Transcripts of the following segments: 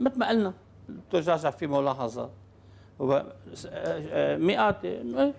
مثل ما قلنا جعجع في ملاحظه آه، آه، مئات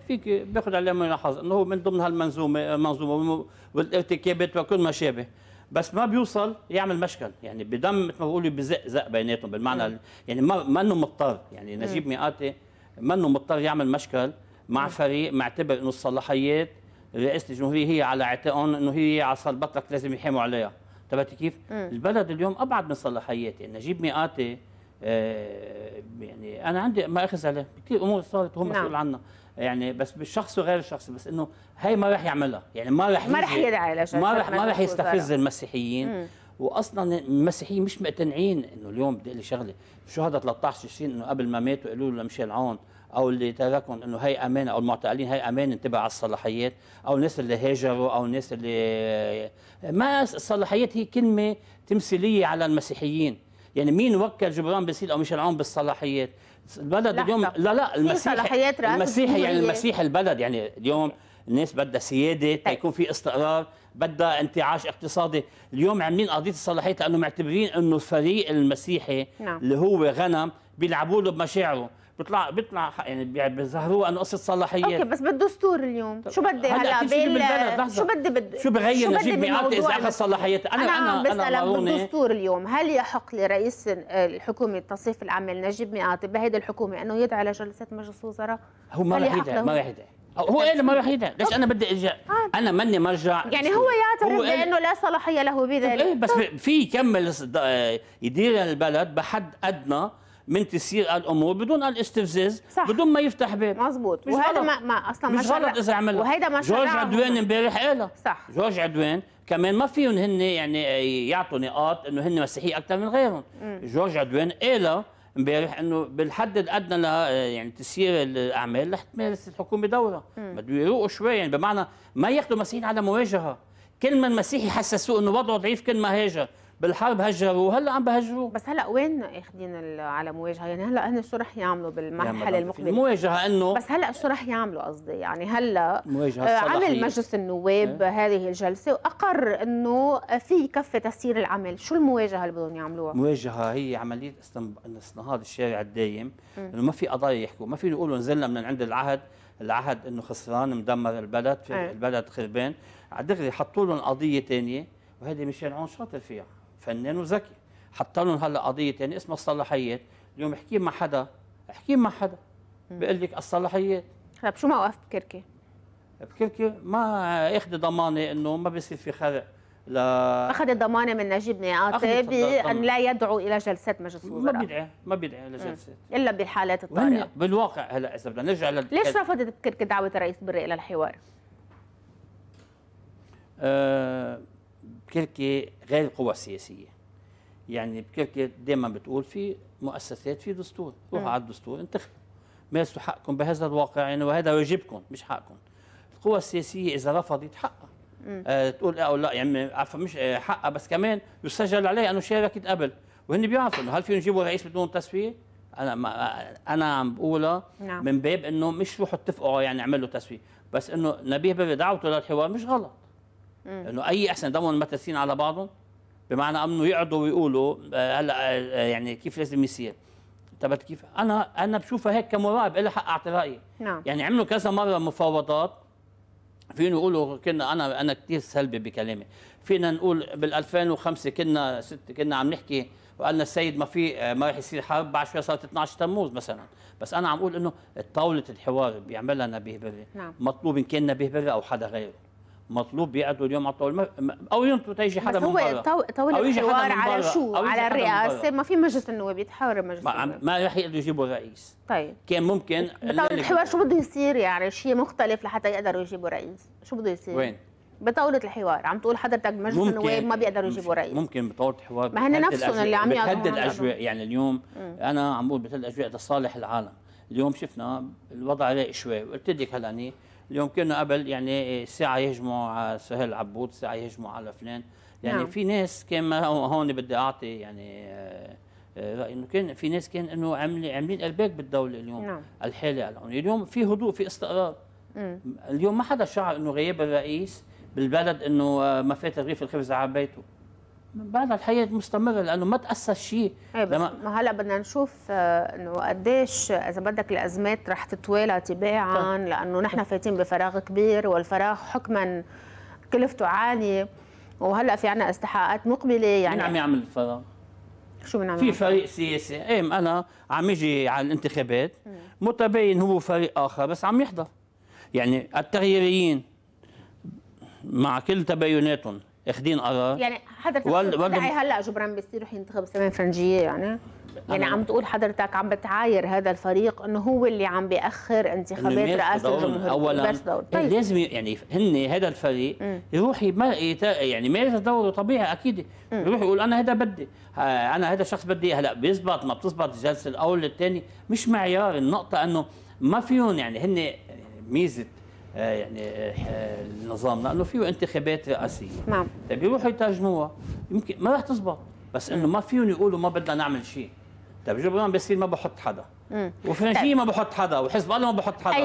فيك باخذ عليه ملاحظه انه هو من ضمن هالمنظومه المنظومه والارتكابات وكل ما شابه بس ما بيوصل يعمل مشكل يعني بدم مثل ما بيقولوا بزق زق بيناتهم بالمعنى م. نعم. يعني ما منه مضطر يعني نعم. نجيب مئاتي منه مضطر يعمل مشكل مع م. نعم. فريق معتبر انه الصلاحيات رئاسه الجمهوريه هي على اعتقاد انه هي على صلبتك لازم يحاموا عليها تبعتي كيف؟ مم. البلد اليوم ابعد من صلاحياتي، يعني اجيب مئاتي آه يعني انا عندي ما اخذ عليه كثير امور صارت هو مسؤول نعم. عنها يعني بس بالشخص وغير الشخص بس انه هي ما راح يعملها يعني ما راح ما راح يدعي ما راح ما راح يستفز المسيحيين مم. واصلا المسيحيين مش مقتنعين انه اليوم بدي لي شغله الشهداء 13 تشرين انه قبل ما ماتوا قالوا له لمشي العون او اللي تركهم انه هي امانه او المعتقلين هي امانه تبع الصلاحيات او الناس اللي هاجروا او الناس اللي ما الصلاحيات هي كلمه تمثيليه على المسيحيين يعني مين وكل جبران باسيل او ميشيل عون بالصلاحيات البلد لحظة. اليوم لا لا المسيح المسيحي يعني المسيح البلد يعني اليوم الناس بدها سياده تيكون طيب. في استقرار بدها انتعاش اقتصادي اليوم عاملين قضيه الصلاحيه لانه معتبرين انه الفريق المسيحي نعم. اللي هو غنم بيلعبوا له بمشاعره بيطلع بيطلع يعني بيظهروا انه قصه صلاحيات اوكي بس بالدستور اليوم شو بدي هلا شو بدي بد... شو بغير نجيب ميقاتي اذا اخذ صلاحيات انا نعم، انا انا بسالك بالدستور اليوم هل يحق لرئيس الحكومه التصنيف العام نجيب ميقاتي بهيدي الحكومه انه يدعي لجلسه مجلس الوزراء هو ما رح يدعي ما رح يدعي هو ايه ما راح يدعي ليش انا بدي ارجع آه. انا ماني مرجع يعني هو يعترف بانه لا صلاحيه له بذلك ايه بس في يكمل آه، يدير البلد بحد ادنى من تسير الامور بدون الاستفزاز صح. بدون ما يفتح باب مزبوط وهذا ما, ما اصلا مش غلط اذا عملها وهذا ما جورج عدوان امبارح قالها صح جورج عدوان كمان ما فيهم هن يعني يعطوا نقاط انه هن مسيحيه اكثر من غيرهم جورج عدوان قالها امبارح انه بالحد الادنى يعني تسيير الاعمال رح تمارس الحكومه دوره بده يروقوا شوي يعني بمعنى ما ياخذوا مسيحيين على مواجهه كل ما المسيحي حسسوه انه وضعه ضعيف كل ما هاجر بالحرب هجروا هلا عم بهجروا بس هلا وين اخذين على مواجهه يعني هلا هن شو رح يعملوا بالمرحله المقبله مواجهه انه بس هلا شو رح يعملوا قصدي يعني هلا مواجهه آه، عمل مجلس النواب اه؟ هذه الجلسه واقر انه في كفه تسيير العمل شو المواجهه اللي بدهم يعملوها مواجهه هي عمليه استنهاض الشارع الدايم انه ما في قضايا يحكوا ما في يقولوا نزلنا من عند العهد العهد انه خسران مدمر البلد اه؟ البلد خربان على دغري حطوا لهم قضيه ثانيه وهذه ميشيل عون شاطر فيها فنان وذكي حط لهم هلا قضيه ثانيه اسمها الصلاحيات اليوم احكي مع حدا احكي مع حدا بقول لك الصلاحيات طيب شو موقف بكركي؟ بكركي ما اخذ ضمانه انه ما بيصير في خرق لا اخذ الضمانه من نجيب نياطي بان لا يدعو الى جلسات مجلس الوزراء ما بيدعي ما بيدعي الى جلسات الا بالحالات الطارئه بالواقع هلا اذا بدنا نرجع لل ليش رفضت بكركي دعوه الرئيس بري الى الحوار؟ أه بكركي غير القوى السياسيه يعني بكركي دائما بتقول في مؤسسات في دستور روحوا على الدستور انتخبوا مارسوا حقكم بهذا الواقع يعني وهذا واجبكم مش حقكم القوى السياسيه اذا رفضت حقها آه تقول او لا يعني عفوا مش آه، حقها بس كمان يسجل عليه انه شاركت قبل وهن بيعرفوا انه هل فيهم يجيبوا رئيس بدون تسويه؟ انا ما آه، انا عم بقولها نعم. من باب انه مش روحوا اتفقوا يعني اعملوا تسويه بس انه نبيه بدعوته دعوته للحوار مش غلط انه اي احسن ضمن المتلسين على بعضهم بمعنى انه يقعدوا ويقولوا آه، هلا آه، آه، يعني كيف لازم يصير انتبهت كيف؟ انا انا بشوفها هيك كمراقب لها حق اعطي رايي نعم يعني عملوا كذا مره مفاوضات فينا يقولوا كنا انا انا كثير سلبي بكلامي فينا نقول بال 2005 كنا ست كنا عم نحكي وقالنا السيد ما في ما رح يصير حرب بعد شوي صارت 12 تموز مثلا بس انا عم اقول انه طاوله الحوار بيعملها نبيه بري نعم. مطلوب ان كان نبيه بري او حدا غيره مطلوب بيقعدوا اليوم على الطاوله او ينطوا تيجي حدا من برا هو طول او يجي حدا من على شو على الرئاسه ما في مجلس النواب يتحاور مجلس ما, النواب ما رح يقدروا يجيبوا رئيس طيب كان ممكن بطاوله طيب، الحوار شو بده يصير يعني شيء مختلف لحتى يقدروا يجيبوا رئيس شو بده يصير وين بطاولة الحوار عم تقول حضرتك مجلس النواب ما بيقدروا يجيبوا رئيس ممكن بطاولة الحوار ما هن نفسهم اللي عم يقعدوا بتهدد الاجواء يعني اليوم انا عم بقول بتهدد الاجواء لصالح العالم اليوم شفنا الوضع رايق شوي قلت لك هلا اليوم كانوا قبل يعني ساعه يهجموا على سهيل عبود ساعه يهجموا على فلان يعني نعم. في ناس كان ما هون بدي اعطي يعني آه، آه، راي انه كان في ناس كان انه عاملين عاملين قلباك بالدوله اليوم نعم. الحاله العونية اليوم في هدوء في استقرار مم. اليوم ما حدا شعر انه غياب الرئيس بالبلد انه آه، ما فات رغيف الخبز على بيته بعد الحياه مستمره لانه ما تاسس شيء إيه، لما ما هلا بدنا نشوف آه، انه قديش اذا بدك الازمات رح تتوالى تباعا لانه نحن فايتين بفراغ كبير والفراغ حكما كلفته عاليه وهلا في عنا استحقاقات مقبله يعني مين عم يعمل الفراغ؟ شو بنعمل؟ في فريق سياسي ايه انا عم يجي على الانتخابات متباين هو فريق اخر بس عم يحضر يعني التغييريين مع كل تبايناتهم اخذين قرار يعني حضرتك وال... وال... هلا جبران بيصير يروح ينتخب سمين فرنجيه يعني يعني عم تقول حضرتك عم بتعاير هذا الفريق انه هو اللي عم بياخر انتخابات رئاسه الجمهوريه اولا طيب. لازم يعني هن هذا الفريق م. يروح يعني يمارس دوره طبيعي اكيد م. يروح يقول انا هذا بدي انا هذا الشخص بدي هلا بيزبط ما بتزبط الجلسه الاول الثاني مش معيار النقطه انه ما فيهم يعني هن ميزه آه، يعني آه، نظامنا لانه فيه انتخابات رئاسيه نعم طيب يروحوا يترجموها يمكن ما راح تزبط بس انه ما فيهم يقولوا ما بدنا نعمل شيء طيب جبران بيصير ما بحط حدا وفرنسية طيب. ما بحط حدا وحزب الله ما بحط حدا